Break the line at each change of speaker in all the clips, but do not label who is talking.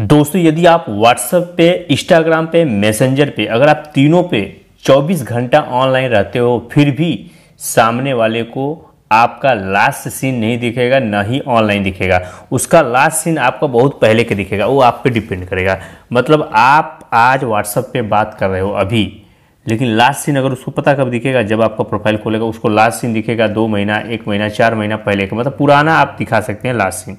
दोस्तों यदि आप व्हाट्सएप पे इंस्टाग्राम पे मैसेंजर पे अगर आप तीनों पे 24 घंटा ऑनलाइन रहते हो फिर भी सामने वाले को आपका लास्ट सीन नहीं दिखेगा ना ही ऑनलाइन दिखेगा उसका लास्ट सीन आपका बहुत पहले के दिखेगा वो आप पे डिपेंड करेगा मतलब आप आज व्हाट्सएप पे बात कर रहे हो अभी लेकिन लास्ट सीन अगर उसको पता कब दिखेगा जब आपका प्रोफाइल खोलेगा उसको लास्ट सीन दिखेगा दो महीना एक महीना चार महीना पहले का मतलब पुराना आप दिखा सकते हैं लास्ट सीन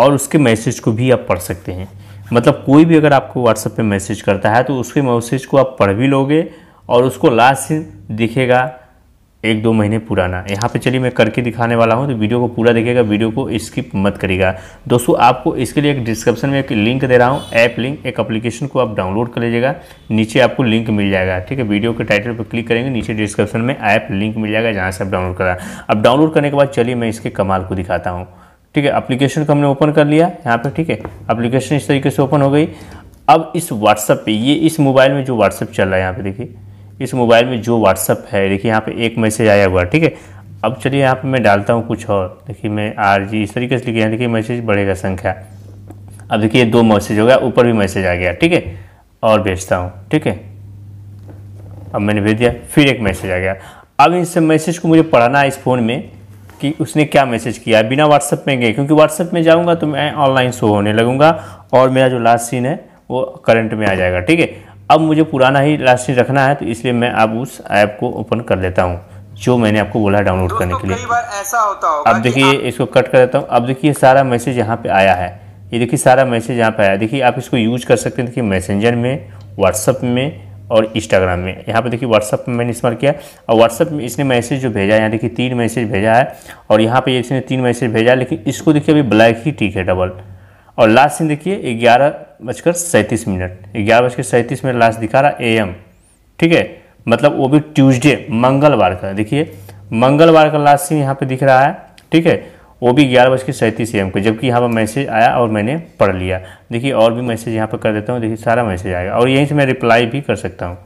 और उसके मैसेज को भी आप पढ़ सकते हैं मतलब कोई भी अगर आपको व्हाट्सएप पे मैसेज करता है तो उसके मैसेज को आप पढ़ भी लोगे और उसको लास्ट दिखेगा एक दो महीने पुराना यहाँ पे चलिए मैं करके दिखाने वाला हूँ तो वीडियो को पूरा देखेगा वीडियो को स्किप मत करेगा दोस्तों आपको इसके लिए एक डिस्क्रिप्शन में एक लिंक दे रहा हूँ ऐप लिंक एक एप्लीकेशन को आप डाउनलोड कर लीजिएगा नीचे आपको लिंक मिल जाएगा ठीक है वीडियो के टाइटल पर क्लिक करेंगे नीचे डिस्क्रिप्शन में ऐप लिंक मिल जाएगा जहाँ से आप डाउनलोड करा अब डाउनलोड करने के बाद चलिए मैं इसके कमाल को दिखाता हूँ ठीक है एप्लीकेशन को हमने ओपन कर लिया यहाँ पे ठीक है एप्लीकेशन इस तरीके से ओपन हो गई अब इस व्हाट्सअप पे ये इस मोबाइल में जो व्हाट्सअप चल रहा है यहाँ पे देखिए इस मोबाइल में जो व्हाट्सअप है देखिए यहाँ पे एक मैसेज आया हुआ है ठीक है अब चलिए यहाँ पे मैं डालता हूँ कुछ और देखिए मैं आर जी इस तरीके से लिखे हैं देखिए मैसेज बढ़ेगा संख्या अब देखिए दो मैसेज हो गया ऊपर भी मैसेज आ गया ठीक है और भेजता हूँ ठीक है अब मैंने भेज दिया फिर एक मैसेज आ गया अब इस मैसेज को मुझे पढ़ाना है इस फ़ोन में कि उसने क्या मैसेज किया बिना व्हाट्सएप में गए क्योंकि व्हाट्सएप में जाऊँगा तो मैं ऑनलाइन शो होने लगूँगा और मेरा जो लास्ट सीन है वो करंट में आ जाएगा ठीक है अब मुझे पुराना ही लास्ट सीन रखना है तो इसलिए मैं अब उस ऐप को ओपन कर लेता हूँ जो मैंने आपको बोला डाउनलोड करने के लिए ऐसा होता होगा अब देखिए इसको कट कर देता हूँ अब देखिए सारा मैसेज यहाँ पे आया है ये देखिए सारा मैसेज यहाँ पर आया देखिए आप इसको यूज कर सकते हैं देखिए मैसेंजर में व्हाट्सअप में और इंस्टाग्राम में यहाँ पे देखिए व्हाट्सअप में मैंने इस्तेमाल किया और व्हाट्सअप में इसने मैसेज जो भेजा है यहाँ देखिए तीन मैसेज भेजा है और यहाँ पे इसने तीन मैसेज भेजा है लेकिन इसको देखिए अभी ब्लैक ही ठीक है डबल और लास्ट सीन देखिए ग्यारह बजकर सैंतीस मिनट ग्यारह बजकर सैंतीस मिनट लास्ट दिखा रहा ए एम ठीक है मतलब वो भी ट्यूजडे मंगलवार का देखिए मंगलवार का लास्ट सीन यहाँ पे दिख रहा है ठीक है वो भी ग्यारह बज के सैंतीस एम को जबकि यहाँ पर मैसेज आया और मैंने पढ़ लिया देखिए और भी मैसेज यहाँ पर कर देता हूँ देखिए सारा मैसेज आएगा और यहीं से मैं रिप्लाई भी कर सकता हूँ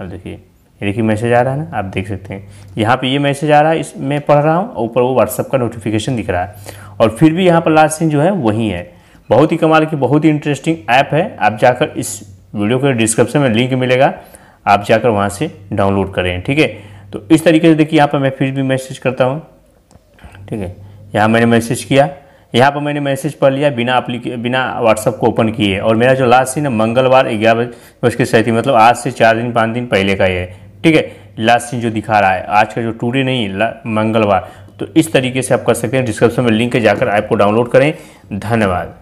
अब देखिए ये देखिए मैसेज आ रहा है ना आप देख सकते हैं यहाँ पे ये मैसेज आ रहा है इस मैं पढ़ रहा हूँ ऊपर वो व्हाट्सअप का नोटिफिकेशन दिख रहा है और फिर भी यहाँ पर लास्ट सीन जो है वही है बहुत ही कमाल की बहुत ही इंटरेस्टिंग ऐप है आप जाकर इस वीडियो के डिस्क्रिप्शन में लिंक मिलेगा आप जाकर वहाँ से डाउनलोड करें ठीक है तो इस तरीके से देखिए यहाँ पर मैं फिर भी मैसेज करता हूँ ठीक है यहाँ मैंने मैसेज किया यहाँ पर मैंने मैसेज पढ़ लिया बिना अप्लीके बिना व्हाट्सअप को ओपन किए और मेरा जो लास्ट सीन है मंगलवार ग्यारह बज के सैंतीस मतलब आज से चार दिन पाँच दिन पहले का ये है ठीक है लास्ट सीन जो दिखा रहा है आज का जो टूडे नहीं मंगलवार तो इस तरीके से आप कर सकते हैं डिस्क्रिप्शन में लिंक जाकर ऐप को डाउनलोड करें धन्यवाद